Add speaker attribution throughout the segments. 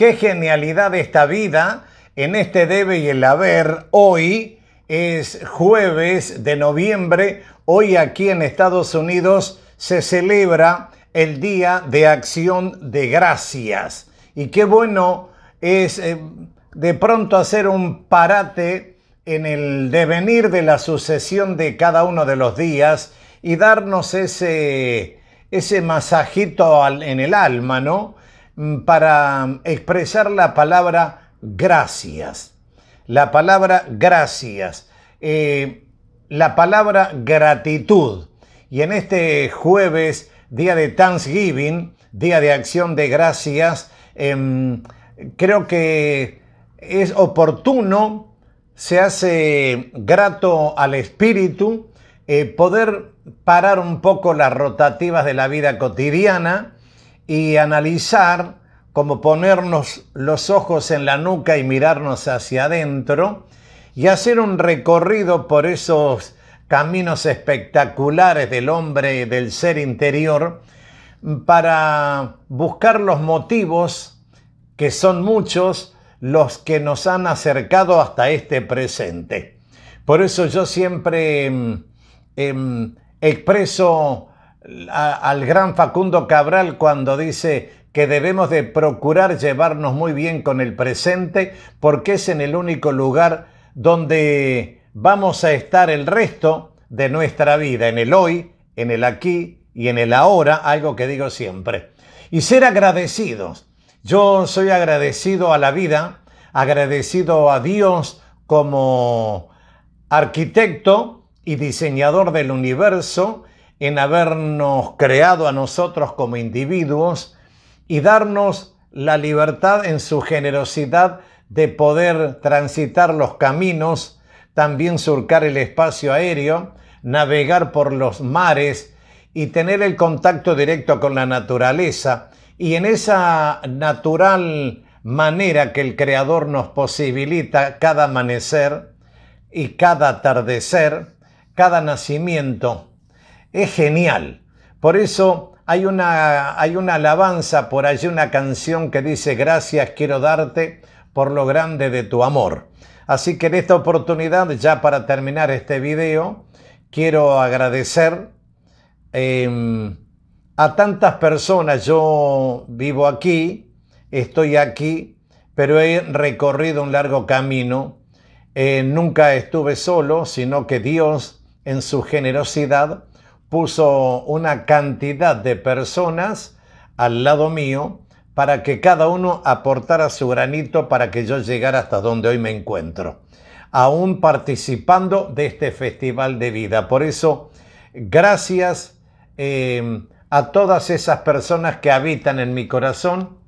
Speaker 1: Qué genialidad esta vida en este debe y el haber. Hoy es jueves de noviembre. Hoy aquí en Estados Unidos se celebra el Día de Acción de Gracias. Y qué bueno es eh, de pronto hacer un parate en el devenir de la sucesión de cada uno de los días y darnos ese, ese masajito en el alma, ¿no? Mm, para mm, expresar la palabra gracias. La palabra gracias. Eh, la palabra gratitud. Y en este jueves, día de Thanksgiving, día de acción de gracias, em, creo que es oportuno, se hace grato al espíritu eh, poder parar un poco las rotativas de la vida cotidiana y analizar, como ponernos los ojos en la nuca y mirarnos hacia adentro, y hacer un recorrido por esos caminos espectaculares del hombre, del ser interior, para buscar los motivos, que son muchos, los que nos han acercado hasta este presente. Por eso yo siempre em, em, expreso al gran Facundo Cabral cuando dice que debemos de procurar llevarnos muy bien con el presente porque es en el único lugar donde vamos a estar el resto de nuestra vida, en el hoy, en el aquí y en el ahora, algo que digo siempre. Y ser agradecidos. Yo soy agradecido a la vida, agradecido a Dios como arquitecto y diseñador del universo en habernos creado a nosotros como individuos y darnos la libertad en su generosidad de poder transitar los caminos, también surcar el espacio aéreo, navegar por los mares y tener el contacto directo con la naturaleza. Y en esa natural manera que el Creador nos posibilita cada amanecer y cada atardecer, cada nacimiento, es genial. Por eso hay una, hay una alabanza por allí, una canción que dice, gracias quiero darte por lo grande de tu amor. Así que en esta oportunidad, ya para terminar este video, quiero agradecer em, a tantas personas. Yo vivo aquí, estoy aquí, pero he recorrido un largo camino. Eh, nunca estuve solo, sino que Dios, en su generosidad, puso una cantidad de personas al lado mío para que cada uno aportara su granito para que yo llegara hasta donde hoy me encuentro, aún participando de este festival de vida. Por eso, gracias eh, a todas esas personas que habitan en mi corazón.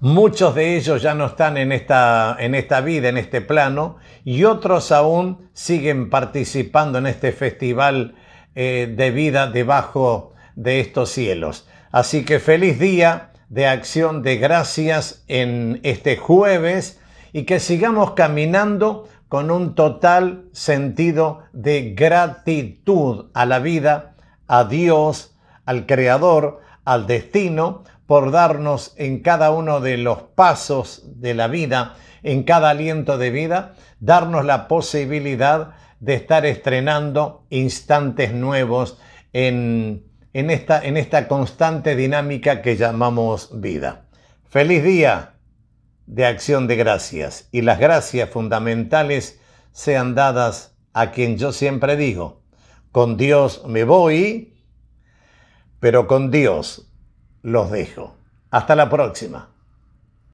Speaker 1: Muchos de ellos ya no están en esta, en esta vida, en este plano, y otros aún siguen participando en este festival eh, de vida debajo de estos cielos. Así que feliz día de acción de gracias en este jueves y que sigamos caminando con un total sentido de gratitud a la vida, a Dios, al Creador, al destino, por darnos en cada uno de los pasos de la vida, en cada aliento de vida, darnos la posibilidad de estar estrenando instantes nuevos en, en, esta, en esta constante dinámica que llamamos vida. Feliz día de acción de gracias y las gracias fundamentales sean dadas a quien yo siempre digo, con Dios me voy, pero con Dios los dejo. Hasta la próxima.